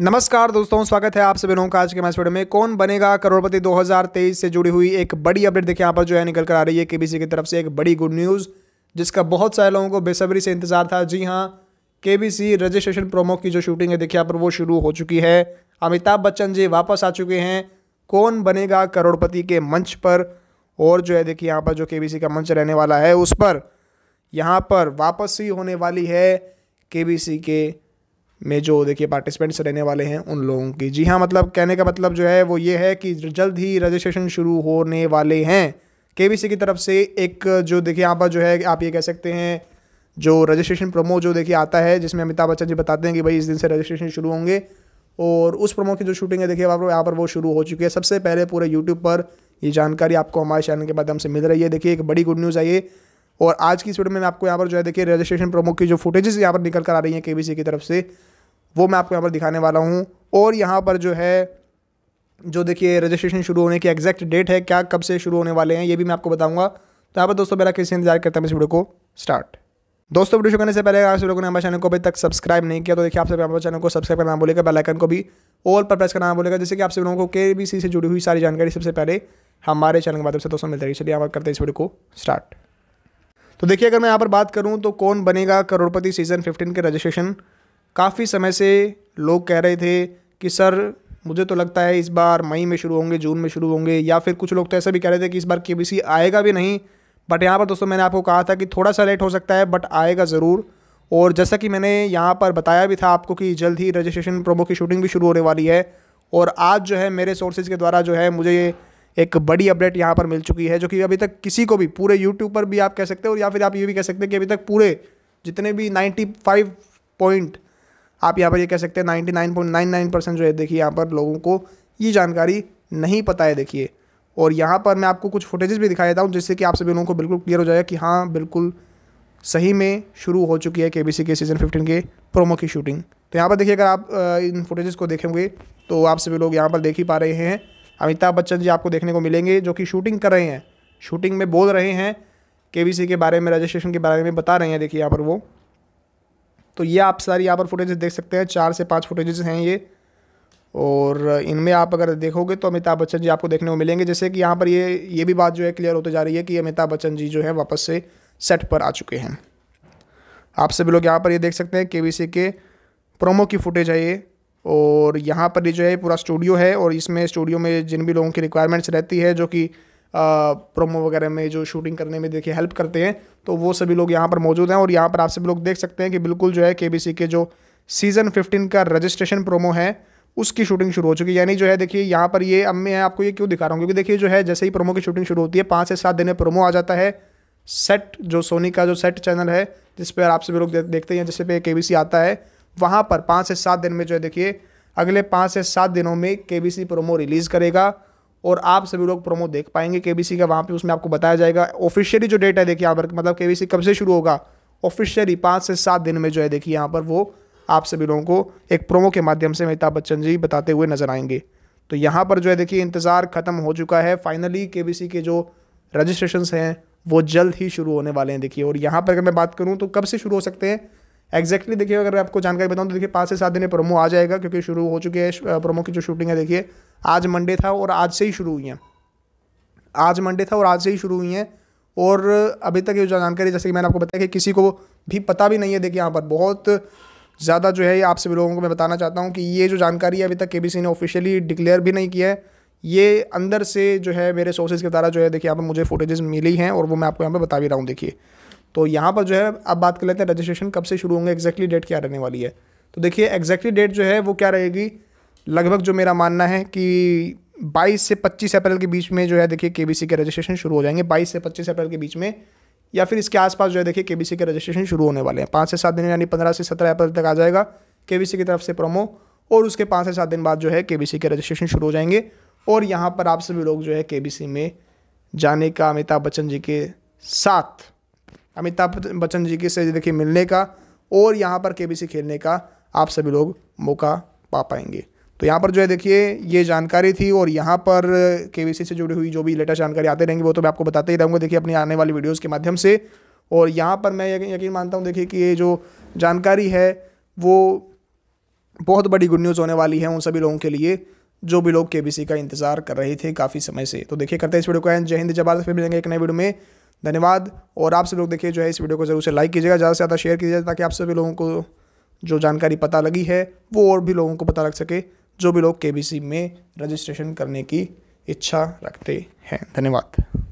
नमस्कार दोस्तों स्वागत है आप सभी लोगों का आज के मैच वीडियो में कौन बनेगा करोड़पति 2023 से जुड़ी हुई एक बड़ी अपडेट देखिए यहाँ पर जो है निकल कर आ रही है केबीसी की तरफ से एक बड़ी गुड न्यूज़ जिसका बहुत सारे लोगों को बेसब्री से इंतजार था जी हाँ केबीसी रजिस्ट्रेशन प्रोमो की जो शूटिंग है देखिए यहाँ पर वो शुरू हो चुकी है अमिताभ बच्चन जी वापस आ चुके हैं कौन बनेगा करोड़पति के मंच पर और जो है देखिए यहाँ पर जो के का मंच रहने वाला है उस पर यहाँ पर वापसी होने वाली है के के में जो देखिए पार्टिसिपेंट्स रहने वाले हैं उन लोगों की जी हाँ मतलब कहने का मतलब जो है वो ये है कि जल्द ही रजिस्ट्रेशन शुरू होने वाले हैं के की तरफ से एक जो देखिए यहाँ पर जो है आप ये कह सकते हैं जो रजिस्ट्रेशन प्रोमो जो देखिए आता है जिसमें अमिताभ बच्चन जी बताते हैं कि भाई इस दिन से रजिस्ट्रेशन शुरू होंगे और उस प्रोमो की जो शूटिंग है देखिए आप यहाँ पर वो शुरू हो चुकी है सबसे पहले पूरे यूट्यूब पर ये जानकारी आपको हमारे चैनल के माध्यम से मिल रही है देखिए एक बड़ी गुड न्यूज़ आई है और आज की इस वीडियो में आपको यहाँ पर जो है देखिए रजिस्ट्रेशन प्रोमो की जो फुटेजेस यहाँ पर निकल कर आ रही हैं के की तरफ से वो मैं आपको यहाँ पर दिखाने वाला हूँ और यहाँ पर जो है जो देखिए रजिस्ट्रेशन शुरू होने की एग्जैक्ट डेट है क्या कब से शुरू होने वाले हैं ये भी मैं आपको बताऊँगा तो यहाँ पर दोस्तों मेरा किसी इंतजार करता है इस वीडियो को स्टार्ट दोस्तों वीडियो शुरू करने से पहले अगर आप लोगों ने हमारे चैनल को अभी तक सब्सक्राइब नहीं किया तो देखिए आप सभी हमारे चैनल को सब्सक्राइब करना बोलेगा बेल आइकन को भी ऑल पर प्रेस करना बोलेगा जैसे कि आप सभी लोगों को के से जुड़ी हुई सारी जानकारी सबसे पहले हमारे चैनल के माध्यम से दोस्तों मिलती है चलिए आप करते हैं इस वीडियो को स्टार्ट तो देखिए अगर मैं यहाँ पर बात करूँ तो कौन बनेगा करोड़पति सीज़न फिफ्टीन के रजिस्ट्रेशन काफ़ी समय से लोग कह रहे थे कि सर मुझे तो लगता है इस बार मई में शुरू होंगे जून में शुरू होंगे या फिर कुछ लोग तो ऐसा भी कह रहे थे कि इस बार के आएगा भी नहीं बट यहाँ पर दोस्तों मैंने आपको कहा था कि थोड़ा सा लेट हो सकता है बट आएगा ज़रूर और जैसा कि मैंने यहाँ पर बताया भी था आपको कि जल्द ही रजिस्ट्रेशन प्रोमो की शूटिंग भी शुरू होने वाली है और आज जो है मेरे सोर्सेज के द्वारा जो है मुझे ये एक बड़ी अपडेट यहाँ पर मिल चुकी है जो कि अभी तक किसी को भी पूरे यूट्यूब पर भी आप कह सकते हो या फिर आप ये भी कह सकते हैं कि अभी तक पूरे जितने भी नाइन्टी फाइव पॉइंट आप यहाँ पर ये कह सकते हैं ninety nine point nine nine percent जो है देखिए यहाँ पर लोगों को ये जानकारी नहीं पता है देखिए और यहाँ पर मैं आपको कुछ फुटेजेस भी दिखा देता हूँ जिससे कि आप सभी लोगों को बिल्कुल क्लियर हो जाएगा कि हाँ बिल्कुल सही में शुरू हो चुकी है के के सीज़न फिफ्टीन के प्रोमो की शूटिंग तो यहाँ पर देखिए अगर आप इन फुटेजेस को देखेंगे तो आप सभी लोग यहाँ पर देख ही पा रहे हैं अमिताभ बच्चन जी आपको देखने को मिलेंगे जो कि शूटिंग कर रहे हैं शूटिंग में बोल रहे हैं के के बारे में रजिस्ट्रेशन के बारे में बता रहे हैं देखिए यहाँ पर वो तो ये आप सारी यहाँ पर फुटेजेस देख सकते हैं चार से पाँच फुटेजेस हैं ये और इनमें आप अगर देखोगे तो अमिताभ बच्चन जी आपको देखने को मिलेंगे जैसे कि यहाँ पर ये ये भी बात जो है क्लियर होते जा रही है कि अमिताभ बच्चन जी जो है वापस से सेट पर आ चुके हैं आप सभी लोग यहाँ पर ये देख सकते हैं के के प्रोमो की फुटेज है ये और यहाँ पर ये जो है पूरा स्टूडियो है और इसमें स्टूडियो में जिन भी लोगों की रिक्वायरमेंट्स रहती है जो कि प्रोमो वगैरह में जो शूटिंग करने में देखिए हेल्प करते हैं तो वो सभी लोग यहाँ पर मौजूद हैं और यहाँ पर आप सभी लोग देख सकते हैं कि बिल्कुल जो है के के जो सीज़न फिफ्टीन का रजिस्ट्रेशन प्रोमो है उसकी शूटिंग शुरू हो चुकी है यानी जो है देखिए यहाँ पर ये अब मैं आपको ये क्यों दिखा रहा हूँ क्योंकि देखिए जो है जैसे ही प्रोमो की शूटिंग शुरू होती है पाँच से सात दिन में प्रोमो आ जाता है सेट जो सोनी का जो सेट चैनल है जिस पर आप सभी लोग देखते हैं जिस पे के आता है वहाँ पर पाँच से सात दिन में जो है देखिए अगले पाँच से सात दिनों में के प्रोमो रिलीज़ करेगा और आप सभी लोग प्रोमो देख पाएंगे के का वहाँ पे उसमें आपको बताया जाएगा ऑफिशियली जो डेट है देखिए यहाँ पर मतलब के कब से शुरू होगा ऑफिशियली पाँच से सात दिन में जो है देखिए यहाँ पर वो आप सभी लोगों को एक प्रोमो के माध्यम से अमिताभ बच्चन जी बताते हुए नजर आएंगे तो यहाँ पर जो है देखिए इंतज़ार ख़त्म हो चुका है फाइनली के के जो रजिस्ट्रेशन हैं वो जल्द ही शुरू होने वाले हैं देखिए और यहाँ पर अगर मैं बात करूँ तो कब से शुरू हो सकते हैं एक्जैक्टली देखिए अगर आपको जानकारी बताऊँ तो देखिए पाँच से सात दिन में प्रोमो आ जाएगा क्योंकि शुरू हो चुके हैं प्रोमो की जो शूटिंग है देखिए आज मंडे था और आज से ही शुरू हुई हैं आज मंडे था और आज से ही शुरू हुई हैं और अभी तक ये जानकारी जैसे कि मैंने आपको बताया कि किसी को भी पता भी नहीं है देखिए यहाँ पर बहुत ज़्यादा जो है आप सभी लोगों को मैं बताना चाहता हूँ कि ये जो जानकारी है अभी तक के ने ऑफिशियली डिक्लेयर भी नहीं किया है ये अंदर से जो है मेरे सोर्सेज के द्वारा जो है देखिए यहाँ पर मुझे फुटेजेस मिली हैं और वो मैं आपको यहाँ पर बता भी रहा हूँ देखिए तो यहाँ पर जो है अब बात कर लेते हैं रजिस्ट्रेशन कब से शुरू होंगे एग्जैक्टली डेट क्या रहने वाली है तो देखिए एग्जैक्टली डेट जो है वो क्या रहेगी लगभग जो मेरा मानना है कि 22 से 25 अप्रैल के बीच में जो है देखिए के के रजिस्ट्रेशन शुरू हो जाएंगे 22 से 25 अप्रैल के बीच में या फिर इसके आसपास जो है देखिए के के रजिस्ट्रेशन शुरू होने वाले हैं पाँच से सात दिन यानी पंद्रह से सत्रह अप्रैल तक आ जाएगा के की तरफ से प्रोमो और उसके पाँच से सात दिन बाद जो है के के रजिस्ट्रेशन शुरू हो जाएंगे और यहाँ पर आप सभी लोग जो है के में जाने का अमिताभ बच्चन जी के साथ अमिताभ बच्चन जी के से देखिए मिलने का और यहाँ पर के खेलने का आप सभी लोग मौका पा पाएंगे तो यहाँ पर जो है देखिए ये जानकारी थी और यहाँ पर के से जुड़ी हुई जो भी लेटेस्ट जानकारी आते रहेंगे वो तो मैं आपको बताते ही रहूँगा देखिए अपनी आने वाली वीडियोज़ के माध्यम से और यहाँ पर मैं यकीन मानता हूँ देखिए कि ये जो जानकारी है वो बहुत बड़ी गुड न्यूज़ होने वाली है उन सभी लोगों के लिए जो भी लोग के का इंतज़ार कर रहे थे काफ़ी समय से तो देखिए करते हैं इस वीडियो को एंड जय हिंद जब आज फिर मिलेंगे एक नए वीडियो में धन्यवाद और आप सब लोग देखिए जो है इस वीडियो को ज़रूर से लाइक कीजिएगा ज़्यादा से ज़्यादा शेयर कीजिएगा ताकि आप सभी लोगों को जो जानकारी पता लगी है वो और भी लोगों को पता लग सके जो भी लोग के में रजिस्ट्रेशन करने की इच्छा रखते हैं धन्यवाद